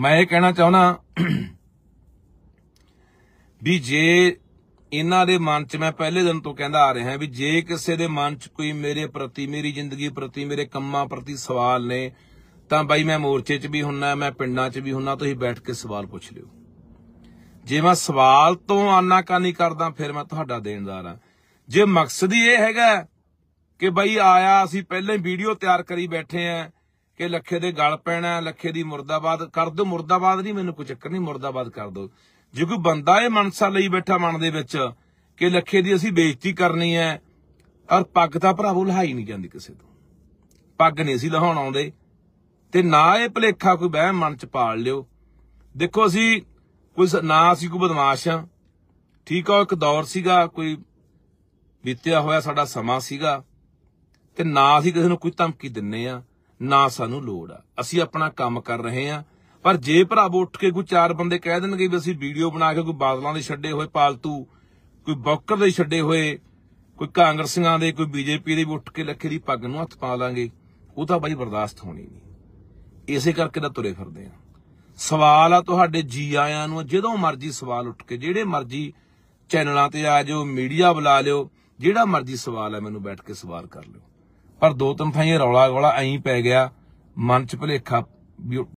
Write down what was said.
ਮੈਂ ਇਹ ਕਹਿਣਾ ਚਾਹੁੰਦਾ ਵੀ ਜੇ ਇਹਨਾਂ ਦੇ ਮਨ 'ਚ ਮੈਂ ਪਹਿਲੇ ਦਿਨ ਤੋਂ ਕਹਿੰਦਾ ਆ ਰਿਹਾ ਵੀ ਜੇ ਕਿਸੇ ਦੇ ਮਨ 'ਚ ਕੋਈ ਮੇਰੇ ਪ੍ਰਤੀ ਮੇਰੀ ਜ਼ਿੰਦਗੀ ਪ੍ਰਤੀ ਮੇਰੇ ਕੰਮਾਂ ਪ੍ਰਤੀ ਸਵਾਲ ਨੇ ਤਾਂ ਬਾਈ ਮੈਂ ਮੋਰਚੇ 'ਚ ਵੀ ਹੁੰਨਾ ਮੈਂ ਪਿੰਡਾਂ 'ਚ ਵੀ ਹੁੰਨਾ ਤੁਸੀਂ ਬੈਠ ਕੇ ਸਵਾਲ ਪੁੱਛ ਲਿਓ ਜੇ ਮੈਂ ਸਵਾਲ ਤੋਂ ਕਾਨੀ ਕਰਦਾ ਫਿਰ ਮੈਂ ਤੁਹਾਡਾ ਦੇਣਦਾਰ ਆ ਜੇ ਮਕਸਦ ਹੀ ਇਹ ਹੈਗਾ ਕਿ ਬਾਈ ਆਇਆ ਅਸੀਂ ਪਹਿਲਾਂ ਹੀ ਵੀਡੀਓ ਤਿਆਰ ਕਰੀ ਬੈਠੇ ਆ ਕਿ ਲੱਖੇ ਦੇ ਗਲ ਪੈਣਾ ਲੱਖੇ ਦੀ ਮੁਰਦਾਬਾਦ ਕਰ ਦੋ ਮੁਰਦਾਬਾਦ ਨਹੀਂ ਮੈਨੂੰ ਕੋਈ ਚੱਕਰ ਨਹੀਂ ਮੁਰਦਾਬਾਦ ਕਰ ਦੋ ਜੇ ਕੋਈ ਬੰਦਾ ਇਹ ਮਨਸਾ ਲਈ ਬੈਠਾ ਮਨ ਦੇ ਵਿੱਚ ਕਿ ਲੱਖੇ ਦੀ ਅਸੀਂ ਬੇਇੱਜ਼ਤੀ ਕਰਨੀ ਹੈ ਔਰ ਪੱਗ ਤਾਂ ਭਰਾਵੋ ਲਹਾਈ ਨਹੀਂ ਜਾਂਦੀ ਕਿਸੇ ਤੋਂ ਪੱਗ ਨਹੀਂ ਸੀ ਲਹਾਉਣ ਆਉਂਦੇ ਤੇ ਨਾ ਇਹ ਭਲੇਖਾ ਕੋਈ ਵਹਿਮ ਮਨ ਚ ਪਾਲ ਲਿਓ ਦੇਖੋ ਅਸੀਂ ਕੋਈ ਨਾ ਅਸੀਂ ਕੋਈ ਬਦਮਾਸ਼ ਆ ਠੀਕ ਆ ਇੱਕ ਦੌਰ ਸੀਗਾ ਕੋਈ ਬੀਤਿਆ ਹੋਇਆ ਸਾਡਾ ਸਮਾਂ ਸੀਗਾ ਤੇ ਨਾ ਅਸੀਂ ਕਿਸੇ ਨੂੰ ਕੋਈ ਧਮਕੀ ਦਿੰਨੇ ਆ ਨਾ ਸਾਨੂੰ ਲੋੜ ਆ ਅਸੀਂ ਆਪਣਾ ਕੰਮ ਕਰ ਰਹੇ ਆ ਪਰ ਜੇ ਭਰਾ ਉੱਠ ਕੇ ਕੋਈ ਚਾਰ ਬੰਦੇ ਕਹਿ ਦੇਣਗੇ ਵੀ ਅਸੀਂ ਵੀਡੀਓ ਬਣਾ ਕੇ ਕੋਈ ਬਾਦਲਾਂ ਦੇ ਛੱਡੇ ਹੋਏ ਪਾਲਤੂ ਕੋਈ ਬੌਕਰ ਦੇ ਛੱਡੇ ਹੋਏ ਕੋਈ ਕਾਂਗਰਸੀਆਂ ਦੇ ਕੋਈ ਬੀਜੇਪੀ ਦੇ ਉੱਠ ਕੇ ਲੱਖੇ ਦੀ ਪੱਗ ਨੂੰ ਹੱਥ ਪਾ ਲਾਂਗੇ ਉਹ ਤਾਂ ਬਾਈ ਬਰਦਾਸ਼ਤ ਹੋਣੀ ਨਹੀਂ ਇਸੇ ਕਰਕੇ ਤਾਂ ਤੁਰੇ ਫਿਰਦੇ ਆ ਸਵਾਲ ਆ ਤੁਹਾਡੇ ਜੀ ਆਇਆਂ ਨੂੰ ਜਦੋਂ ਮਰਜ਼ੀ ਸਵਾਲ ਉੱਠ ਕੇ ਜਿਹੜੇ ਮਰਜ਼ੀ ਚੈਨਲਾਂ ਤੇ ਆ ਜਾਓ ਮੀਡੀਆ ਬੁਲਾ ਲਿਓ ਜਿਹੜਾ ਮਰਜ਼ੀ ਸਵਾਲ ਹੈ ਮੈਨੂੰ ਬੈਠ ਕੇ ਸਵਾਲ ਕਰ ਲਿਓ ਪਰ ਦੋ ਤਿੰਨ ਥਾਈਂ ਰੌਲਾ ਗੋਲਾ ਐਂ ਪੈ ਗਿਆ ਮਨ 'ਚ ਭਲੇਖਾ